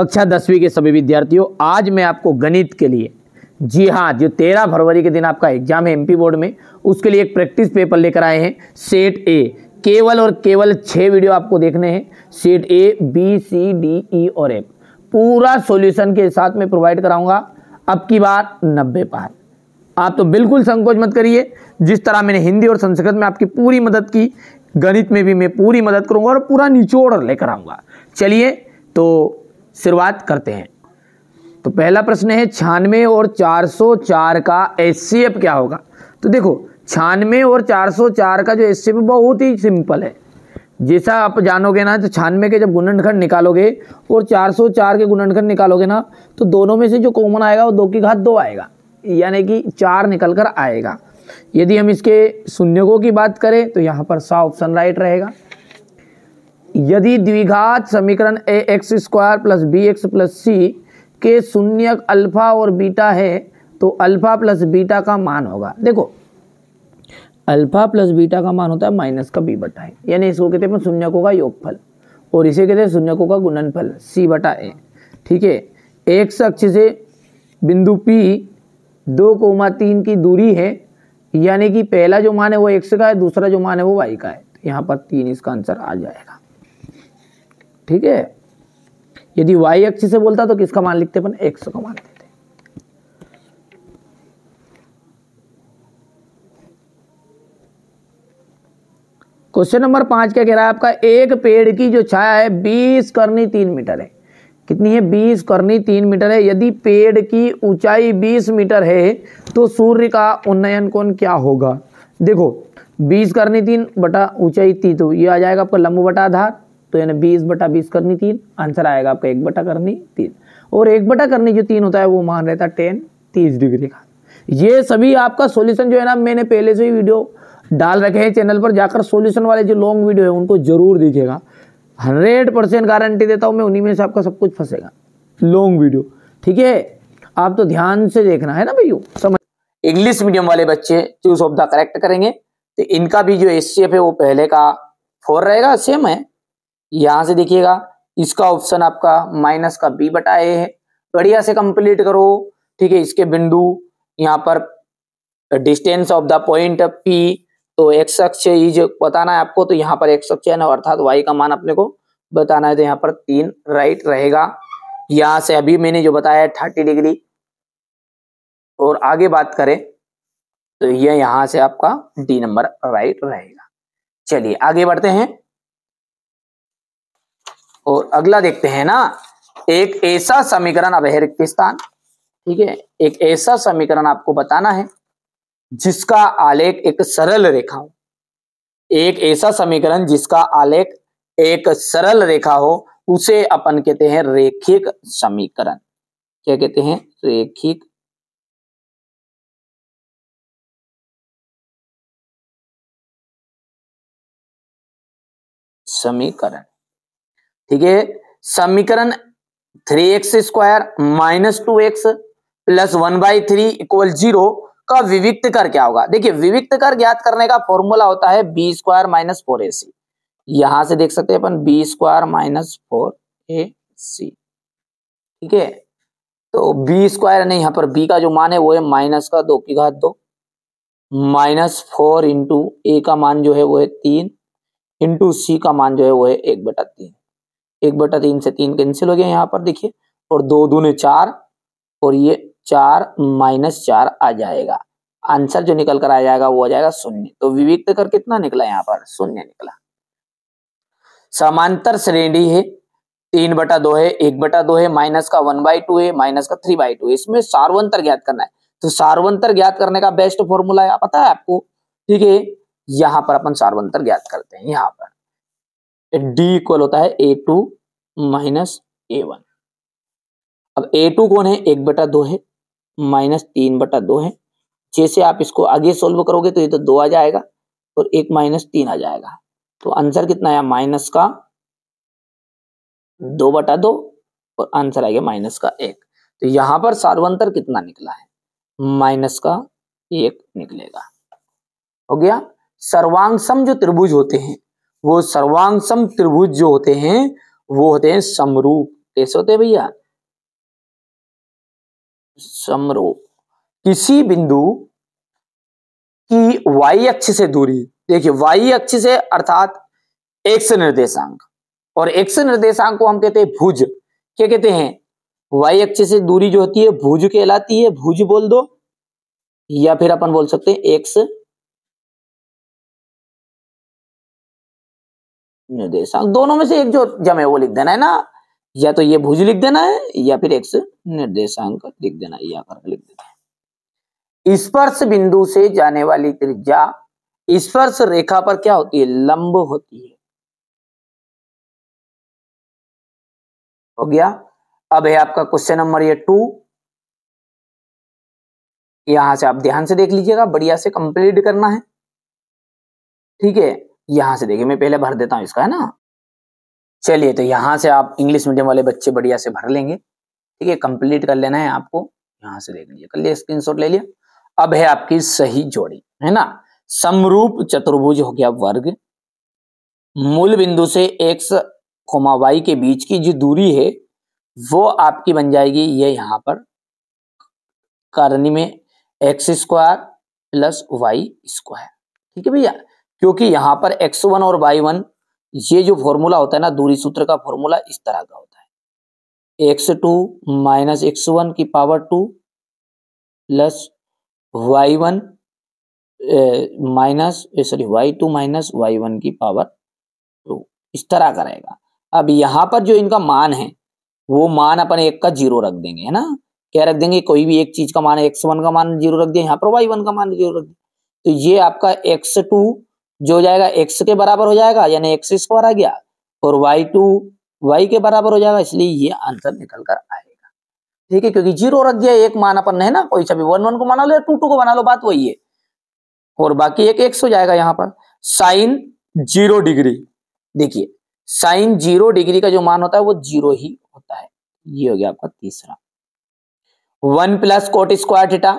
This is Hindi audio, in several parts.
कक्षा दसवीं के सभी विद्यार्थियों आज मैं आपको गणित के लिए जी हाँ जो तेरह फरवरी के दिन आपका एग्जाम है एमपी बोर्ड में उसके लिए एक प्रैक्टिस पेपर लेकर आए हैं सेट ए केवल और केवल छः वीडियो आपको देखने हैं set A B C D E और एफ पूरा सॉल्यूशन के साथ में प्रोवाइड कराऊंगा अब की बार नब्बे पार आप तो बिल्कुल संकोच मत करिए जिस तरह मैंने हिंदी और संस्कृत में आपकी पूरी मदद की गणित में भी मैं पूरी मदद करूंगा और पूरा निचोड़ लेकर आऊंगा चलिए तो शुरुआत करते हैं तो पहला प्रश्न है छियानवे और 404 का एफ क्या होगा तो देखो छियानवे और 404 का जो एच बहुत ही सिंपल है जैसा आप जानोगे ना तो छियानवे के जब गुणनखंड निकालोगे और 404 के गुणनखंड निकालोगे ना तो दोनों में से जो कॉमन आएगा वो दो की घात दो आएगा यानी कि चार निकल कर आएगा यदि हम इसके शून्यकों की बात करें तो यहाँ पर सा ऑप्शन राइट रहेगा यदि द्विघात समीकरण A X square plus B X plus C के शून्य अल्फा और बीटा है तो अल्फा प्लस बीटा का मान होगा देखो अल्फा प्लस बीटा का मान होता है माइनस का बी बटा है यानी इसको कहते हैं शून्यकों का योगफल और इसे कहते हैं शून्यकों का गुणनफल सी बटा ए ठीक है एक अक्ष से बिंदु पी दो कोमा तीन की दूरी है यानी कि पहला जो मान है वो एक्स का है दूसरा जो मान है वो वाई का है तो यहाँ पर तीन इसका आंसर आ जाएगा ठीक है यदि वाई अक्ष से बोलता तो किसका मान लिखते अपन x का मान लेते क्वेश्चन नंबर पांच क्या कह रहा है आपका एक पेड़ की जो छाया है बीस करनी तीन मीटर है कितनी है बीस करनी तीन मीटर है यदि पेड़ की ऊंचाई बीस मीटर है तो सूर्य का उन्नयन कोण क्या होगा देखो बीस करनी तीन बटा ऊंचाई तीन तो ये आ जाएगा आपका लंबू बटा आधार तो यानी बीस बटा बीस करनी तीन आंसर आएगा आपका एक बटा करनी तीन और एक बटा करनी जो तीन होता है वो मान रहता है टेन तीस डिग्री का ये सभी आपका सोल्यूशन जो है ना मैंने पहले से ही वीडियो डाल रखे हैं चैनल पर जाकर सोल्यूशन वाले जो लॉन्ग वीडियो है उनको जरूर देखिएगा हंड्रेड परसेंट गारंटी देता हूँ मैं उन्हीं में से आपका सब कुछ फंसेगा लॉन्ग वीडियो ठीक है आप तो ध्यान से देखना है ना भैया समझ इंग्लिश मीडियम वाले बच्चे चूज ऑफ द करेक्ट करेंगे तो इनका भी जो एस है वो पहले का फोर रहेगा सेम है यहां से देखिएगा इसका ऑप्शन आपका माइनस का बी बटा ए है बढ़िया से कंप्लीट करो ठीक है इसके बिंदु यहाँ पर distance of the point P to X अक्ष इज बताना है आपको तो यहाँ पर एक्स अक्ष अर्थात वाई का मान अपने को बताना है तो यहाँ पर तीन राइट रहेगा यहां से अभी मैंने जो बताया है थर्टी डिग्री और आगे बात करें तो यह यहां से आपका डी नंबर राइट रहेगा चलिए आगे बढ़ते हैं और अगला देखते हैं ना एक ऐसा समीकरण अब है स्थान ठीक है एक ऐसा समीकरण आपको बताना है जिसका आलेख एक सरल रेखा हो एक ऐसा समीकरण जिसका आलेख एक सरल रेखा हो उसे अपन कहते हैं रेखिक समीकरण क्या कहते हैं रेखिक समीकरण ठीक है समीकरण three X square minus two X plus one by three equal zero का विविक्त कर क्या होगा देखिए विविक्त कर ज्ञात करने का फॉर्मूला होता है B square minus four A C यहां से देख सकते हैं अपन B square minus four A C ठीक है तो बी स्क्वायर नहीं यहाँ पर बी का जो मान है वो है माइनस का दो की घात दो माइनस फोर इंटू ए का मान जो है वो है तीन इंटू सी का मान जो है वो है एक बटा तीन एक बटा तीन से तीन कैंसिल हो गया यहाँ पर देखिए और दो दूने चार और ये चार माइनस चार आ जाएगा आंसर जो निकल कर आ जाएगा वो आ जाएगा शून्य तो विविध कर कितना निकला यहाँ पर शून्य निकला समांतर श्रेणी है तीन बटा दो है एक बटा दो है माइनस का वन बाई टू है माइनस का थ्री बाई टू है इसमें सार्वंतर ज्ञात करना है तो सार्वंतर ज्ञात करने का बेस्ट फॉर्मूला है पता है आपको ठीक है यहाँ पर अपन सार्वंतर ज्ञात करते हैं यहाँ पर डी इक्वल होता है A two minus A one अब ए टू कौन है एक बटा दो है माइनस तीन बटा दो है जैसे आप इसको आगे सोल्व करोगे तो ये तो दो आ जाएगा और एक माइनस तीन आ जाएगा तो आंसर कितना आया माइनस का दो बटा दो और आंसर आ गया माइनस का एक तो यहां पर सार्वंतर कितना निकला है माइनस का एक निकलेगा हो गया सर्वांग जो त्रिभुज होते हैं वो सर्वांग त्रिभुज जो होते हैं वो होते हैं समरूप कैसे होते हैं भैया समरूप किसी बिंदु की वाई अक्ष से दूरी देखिए वाई अक्ष से अर्थात एक्स निर्देशांक और एक्स निर्देशांक को हम कहते हैं भुज क्या कहते हैं वाई अक्ष से दूरी जो होती है भुज कहलाती है भुज बोल दो या फिर अपन बोल सकते हैं एक्स निर्देशांक दोनों में से एक जो जमे वो लिख देना है ना या तो ये भुज लिख देना है या फिर एक्स निर्देशांक लिख देना है या कर लिख देना है स्पर्श बिंदु से जाने वाली त्रिज्या स्पर्श रेखा पर क्या होती है लंब होती है हो गया अब है आपका क्वेश्चन नंबर ये टू यहां से आप ध्यान से देख लीजिएगा बढ़िया से कंप्लीट करना है ठीक है यहां से देखिए मैं पहले भर देता हूं इसका है ना चलिए तो यहां से आप इंग्लिश मीडियम वाले बच्चे बढ़िया से भर लेंगे ठीक है कंप्लीट कर लेना है आपको यहां से देख लीजिए कर लिया स्क्रीन ले लिया अब है आपकी सही जोड़ी है ना समरूप चतुर्भुज हो गया वर्ग मूल बिंदु से एक्स कोमा वाई के बीच की जो दूरी है वो आपकी बन जाएगी ये यहां पर करनी में X square plus Y square ठीक है भैया क्योंकि यहाँ पर एक्स वन और वाई वन ये जो फॉर्मूला होता है ना दूरी सूत्र का फॉर्मूला इस तरह का होता है X two minus X one की power two plus Y one minus sorry Y two minus Y one की पावर टू इस तरह का रहेगा अब यहाँ पर जो इनका मान है वो मान अपन एक का जीरो रख देंगे है ना क्या रख देंगे कोई भी एक चीज का मान एक्स वन का मान जीरो रख दिया यहाँ पर वाई वन का मान जीरो रख दिया तो ये आपका एक्स टू जो हो जाएगा एक्स के बराबर हो जाएगा यानी एक्स स्क्वायर आ गया और वाई टू वाई के बराबर हो जाएगा इसलिए ये आंसर निकल कर आएगा ठीक है क्योंकि जीरो रख दिया एक मान अपन है ना कोई सभी वन वन को बना लो या टू टू को बना लो बात वही है और बाकी एक एक्स हो जाएगा यहाँ पर साइन जीरो डिग्री देखिए साइन जीरो डिग्री का जो मान होता है वो जीरो ही होता है ये हो गया आपका तीसरा one plus cot square theta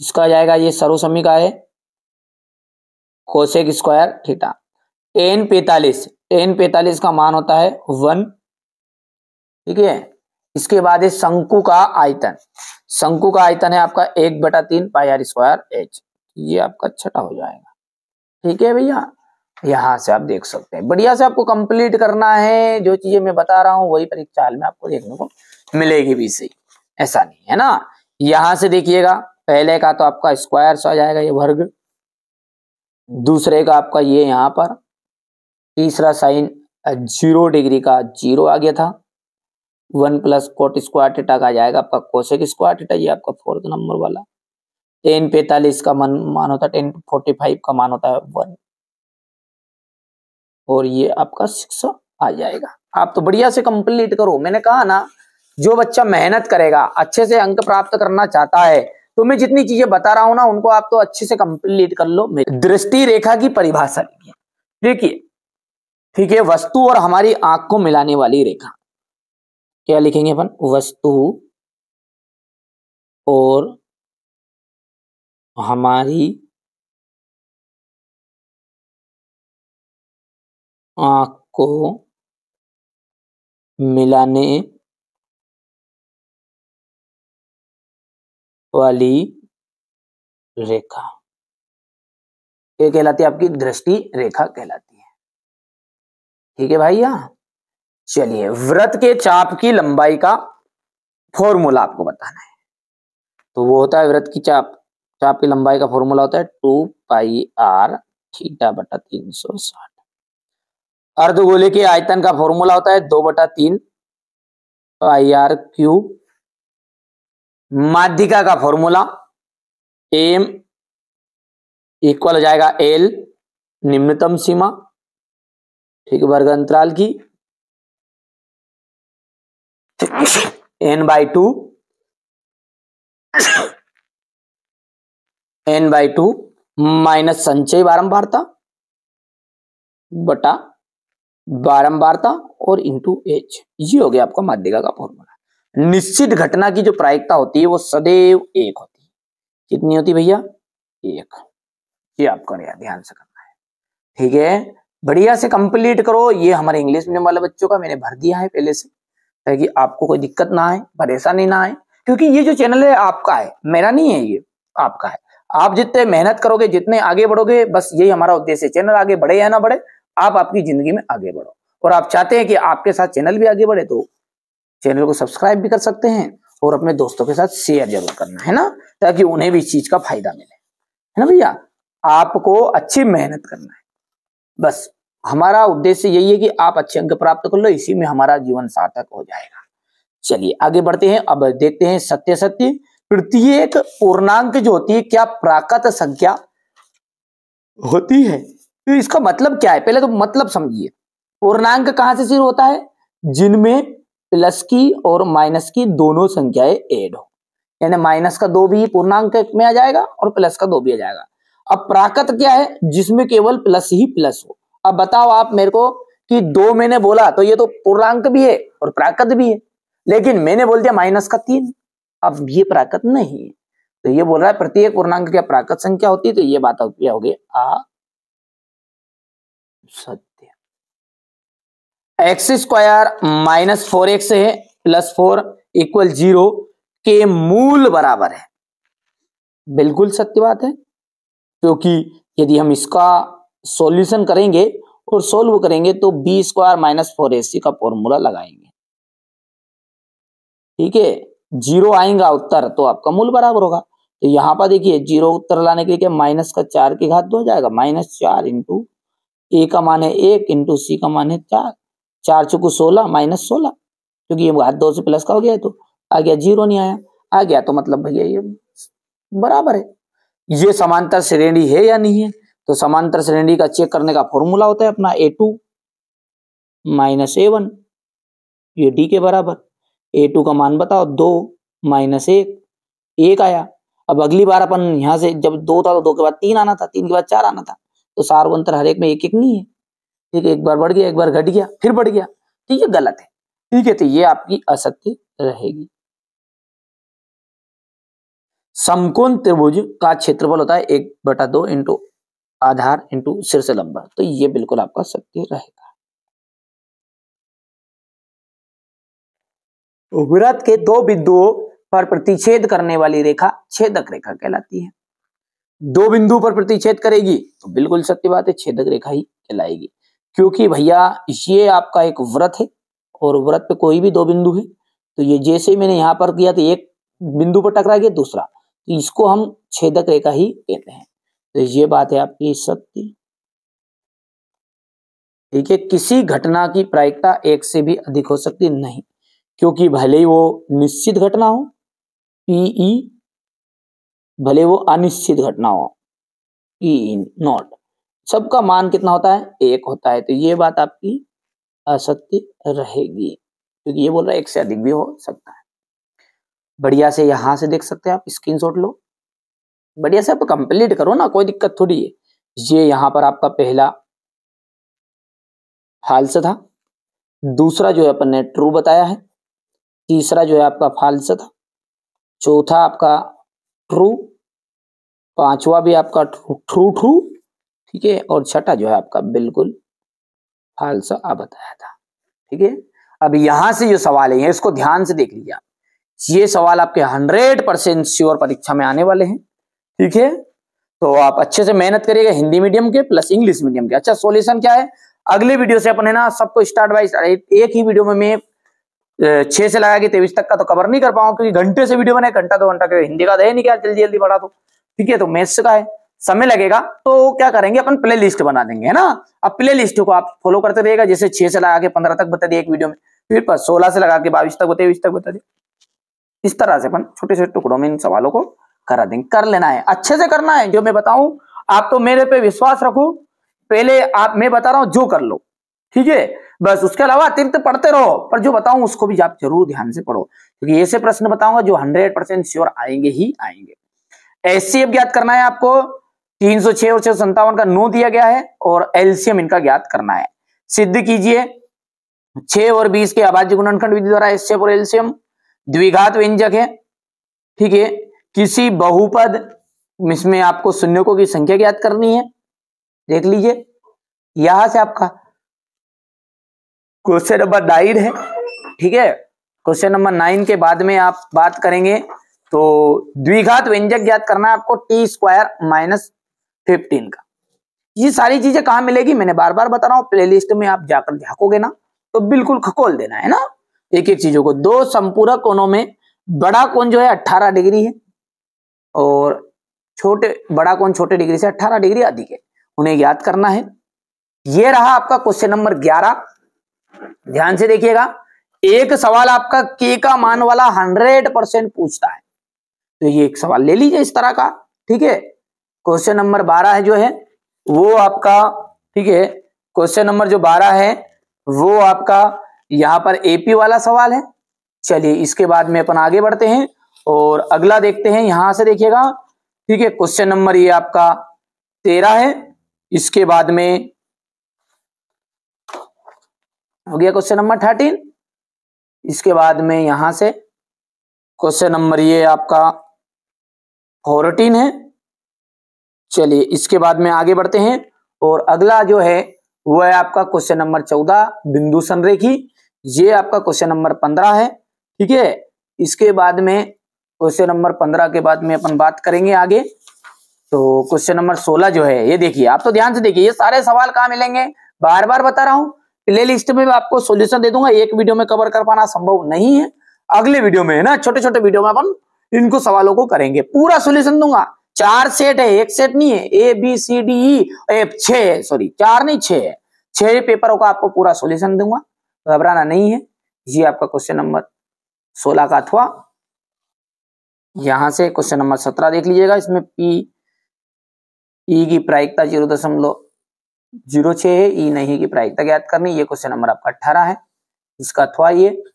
इसका जाएगा ये सर्वसमी का है कोशेक स्क्वायर थीटा टेन पैतालीस टेन पैतालीस का मान होता है वन ठीक है इसके बाद है शंकु का आयतन शंकु का आयतन है आपका एक बटा तीन पाई आर स्क्वायर एच ये आपका छठा हो जाएगा ठीक है भैया यहां से आप देख सकते हैं बढ़िया से आपको कंप्लीट करना है जो चीजें मैं बता रहा हूं वही परीक्षा हाल में आपको देखने को मिलेगी भी सही ऐसा नहीं है ना यहां से देखिएगा पहले का तो आपका स्क्वायर आ जाएगा ये वर्ग दूसरे का आपका ये यहाँ पर तीसरा साइन जीरो डिग्री का जीरो आ गया था one plus cot square theta का जाएगा आपका कोसेक स्क्वायर टीटा ये आपका फोर्थ नंबर वाला टेन पैतालीस का मन मान होता है टेन फोर्टी फाइव का मान होता है वन और ये आपका सिक्स आ जाएगा आप तो बढ़िया से कंप्लीट करो मैंने कहा ना जो बच्चा मेहनत करेगा अच्छे से अंक प्राप्त करना चाहता है तो मैं जितनी चीजें बता रहा हूं ना उनको आप तो अच्छे से कंप्लीट कर लो दृष्टि रेखा की परिभाषा देखिए ठीक है वस्तु और हमारी आंख को मिलाने वाली रेखा क्या लिखेंगे अपन वस्तु और हमारी आंख को मिलाने वाली रेखा ये कहलाती है आपकी दृष्टि रेखा कहलाती है ठीक है भाई भैया चलिए व्रत के चाप की लंबाई का फॉर्मूला आपको बताना है तो वो होता है व्रत की चाप चाप की लंबाई का फॉर्मूला होता है टू पाई आर थीटा बटा तीन सौ साठ अर्धगोले के आयतन का फॉर्मूला होता है दो बटा तीन पाई आर क्यूब माध्यिका का फॉर्मूला एम इक्वल हो जाएगा एल निम्नतम सीमा ठीक वर्ग अंतराल की N by two N by two minus संचय बारंबारता बटा बारंबारता और इंटू एच ये हो गया आपका माध्यिका का फॉर्मूला निश्चित घटना की जो प्रायिकता होती है वो सदैव एक होती है कितनी होती भैया एक ये आपको ध्यान से करना है ठीक है बढ़िया से कंप्लीट करो ये हमारे इंग्लिश मीडियम वाले बच्चों का मैंने भर दिया है पहले से ताकि आपको कोई दिक्कत ना आए परेशानी ना आए क्योंकि ये जो चैनल है आपका है मेरा नहीं है ये आपका है आप जितने मेहनत करोगे जितने आगे बढ़ोगे बस यही हमारा उद्देश्य है चैनल आगे बढ़े या ना बढ़े आप आपकी जिंदगी में आगे बढ़ो और आप चाहते हैं कि आपके साथ चैनल भी आगे बढ़े तो चैनल को सब्सक्राइब भी कर सकते हैं और अपने दोस्तों के साथ शेयर जरूर करना है ना ताकि उन्हें भी इस चीज का फायदा मिले है ना भैया आपको अच्छी मेहनत करना है बस हमारा उद्देश्य यही है कि आप अच्छे अंक प्राप्त कर लो इसी में हमारा जीवन सार्थक हो जाएगा चलिए आगे बढ़ते हैं अब देखते हैं सत्य सत्य प्रत्येक पूर्णांक जो होती है क्या प्राकृत संख्या होती है तो इसका मतलब क्या है पहले तो मतलब समझिए पूर्णांक कहां से शुरू होता है जिनमें प्लस की और माइनस की दोनों संख्याएं एड हो यानी माइनस का दो भी पूर्णांक में आ जाएगा और प्लस का दो भी आ जाएगा अब प्राकृत क्या है जिसमें केवल प्लस ही प्लस हो अब बताओ आप मेरे को कि दो मैंने बोला तो ये तो पूर्णांक भी है और प्राकृत भी है लेकिन मैंने बोल दिया माइनस का तीन अब ये प्राकृत नहीं है तो ये बोल रहा है प्रत्येक पूर्णांक क्या प्राकृत संख्या होती है तो ये बात क्या होगी आ सत्य X square minus four X है प्लस फोर इक्वल जीरो के मूल बराबर है बिल्कुल सत्य बात है क्योंकि यदि हम इसका सॉल्यूशन करेंगे और सॉल्व करेंगे तो B square minus four C का फॉर्मूला लगाएंगे ठीक है जीरो आएगा उत्तर तो आपका मूल बराबर होगा तो यहां पर देखिए जीरो उत्तर लाने के लिए माइनस का चार की घात हो जाएगा माइनस चार इंटू ए का मान है एक इंटू सी का मान है चार चार चुकू सोलह माइनस सोलह क्योंकि ये बात दो से प्लस का हो गया तो आ गया जीरो नहीं आया आ गया तो मतलब भैया ये बराबर है ये समांतर श्रेणी है या नहीं है तो समांतर श्रेणी का चेक करने का फॉर्मूला होता है अपना A two minus A one ये डी के बराबर ए टू का मान बताओ दो माइनस एक एक आया अब अगली बार अपन यहां से जब दो था तो दो के बाद तीन आना था तीन के बाद चार आना था तो सार्वंतर हर एक में एक एक नहीं है फिर एक बार बढ़ गया एक बार घट गया फिर बढ़ गया तो है गलत है ठीक है तो ये आपकी असत्य रहेगी समकोण त्रिभुज का क्षेत्रफल होता है एक बटा दो इंटू आधार इंटू से लंबा तो ये बिल्कुल आपका सत्य रहेगा वृत्त के दो बिंदुओं पर प्रतिच्छेद करने वाली रेखा छेदक रेखा कहलाती है दो बिंदु पर प्रतिच्छेद करेगी तो बिल्कुल सत्य बात है छेदक रेखा ही कहलाएगी क्योंकि भैया ये आपका एक व्रत है और व्रत पे कोई भी दो बिंदु है तो ये जैसे मैंने यहाँ पर किया तो एक बिंदु पर टकरा गया दूसरा तो इसको हम छेदक रेखा ही कहते हैं तो ये बात है आपकी सत्य ठीक है किसी घटना की प्रायिकता एक से भी अधिक हो सकती नहीं क्योंकि भले ही वो निश्चित घटना हो पीई e, भले वो अनिश्चित घटना हो पीई नॉट e, सबका मान कितना होता है एक होता है तो ये बात आपकी असत्य रहेगी क्योंकि ये बोल रहा है एक से अधिक भी हो सकता है बढ़िया से यहां से देख सकते हैं आप स्क्रीन लो बढ़िया से आप कंप्लीट करो ना कोई दिक्कत थोड़ी है ये यहां पर आपका पहला फाल्स था दूसरा जो है अपन ने ट्रू बताया है तीसरा जो है आपका फाल्स था चौथा आपका ट्रू पांचवा भी आपका ट्रू ट्रू ठीक है और छठा जो है आपका बिल्कुल फाल्स आ बताया था ठीक है अब यहां से जो सवाल है इसको ध्यान से देख लीजिए आप ये सवाल आपके हंड्रेड परसेंट श्योर परीक्षा में आने वाले हैं ठीक है तो आप अच्छे से मेहनत करिएगा हिंदी मीडियम के प्लस इंग्लिश मीडियम के अच्छा सोल्यूशन क्या है अगले वीडियो से अपन है ना सबको स्टार्ट बाई एक ही वीडियो में मैं छह से लगा के तेईस तक का तो कवर नहीं कर पाऊंगा क्योंकि घंटे से वीडियो बनाए घंटा दो घंटा हिंदी का दे नहीं क्या जल्दी जल्दी पढ़ा तो ठीक है तो मैथ्स का है समय लगेगा तो क्या करेंगे अपन प्ले लिस्ट बना देंगे है ना अब प्ले लिस्ट को आप फॉलो करते रहेगा जैसे छह से लगा के पंद्रह तक बता दिए एक वीडियो में फिर पर सोलह से लगा के बाईस तक बताइए बीस तक बता दिए इस तरह से अपन छोटे छोटे टुकड़ों में इन सवालों को करा देंगे कर लेना है अच्छे से करना है जो मैं बताऊं आप तो मेरे पे विश्वास रखो पहले आप मैं बता रहा हूं जो कर लो ठीक है बस उसके अलावा अतिरिक्त पढ़ते रहो पर जो बताऊं उसको भी आप जरूर ध्यान से पढ़ो क्योंकि ऐसे प्रश्न बताऊंगा जो हंड्रेड परसेंट श्योर आएंगे ही आएंगे एस ज्ञात करना है आपको तीन सौ छह और छह संतावन का नो दिया गया है और एल्सियम इनका ज्ञात करना है सिद्ध कीजिए छह और बीस के अभाज्य गुणनखंड विधि द्वारा एस्यप और एल्सियम द्विघात व्यंजक है ठीक है किसी बहुपद इसमें आपको शून्यकों की संख्या ज्ञात करनी है देख लीजिए यहां से आपका क्वेश्चन नंबर नाइन है ठीक है क्वेश्चन नंबर नाइन के बाद में आप बात करेंगे तो द्विघात व्यंजक ज्ञात करना है आपको टी स्क्वायर माइनस फिफ्टीन का ये सारी चीजें कहा मिलेगी मैंने बार बार बता रहा हूँ प्ले में आप जाकर झाकोगे ना तो बिल्कुल खकोल देना है ना एक एक चीजों को दो संपूरक कोनों में बड़ा कोण जो है अट्ठारह डिग्री है और छोटे बड़ा कोण छोटे डिग्री से अट्ठारह डिग्री अधिक है उन्हें याद करना है ये रहा आपका क्वेश्चन नंबर ग्यारह ध्यान से देखिएगा एक सवाल आपका के का मान वाला हंड्रेड परसेंट पूछता है तो ये एक सवाल ले लीजिए इस तरह का ठीक है क्वेश्चन नंबर बारह है जो है वो आपका ठीक है क्वेश्चन नंबर जो बारह है वो आपका यहाँ पर एपी वाला सवाल है चलिए इसके बाद में अपन आगे बढ़ते हैं और अगला देखते हैं यहां से देखिएगा ठीक है क्वेश्चन नंबर ये आपका तेरह है इसके बाद में हो गया क्वेश्चन नंबर थर्टीन इसके बाद में यहां से क्वेश्चन नंबर ये आपका फोर्टीन है चलिए इसके बाद में आगे बढ़ते हैं और अगला जो है वह है आपका क्वेश्चन नंबर चौदह बिंदु संरेखी ये आपका क्वेश्चन नंबर पंद्रह है ठीक है इसके बाद में क्वेश्चन नंबर पंद्रह के बाद में अपन बात करेंगे आगे तो क्वेश्चन नंबर सोलह जो है ये देखिए आप तो ध्यान से देखिए ये सारे सवाल कहाँ मिलेंगे बार बार बता रहा हूँ प्ले लिस्ट में मैं आपको सोल्यूशन दे दूंगा एक वीडियो में कवर कर पाना संभव नहीं है अगले वीडियो में है ना छोटे छोटे वीडियो में अपन इनको सवालों को करेंगे पूरा सोल्यूशन दूंगा चार सेट है एक सेट नहीं है e, A B C D E F sorry चार नहीं छे है छह पेपरों का आपको पूरा सोल्यूशन दूंगा घबराना नहीं है ये आपका क्वेश्चन नंबर सोलह का अथवा यहां से क्वेश्चन नंबर सत्रह देख लीजिएगा इसमें पी ई e की प्रायिकता जीरो दशमलव जीरो छह है ई e नहीं की प्रायिकता ज्ञात करनी ये क्वेश्चन नंबर आपका अट्ठारह है इसका अथवा ये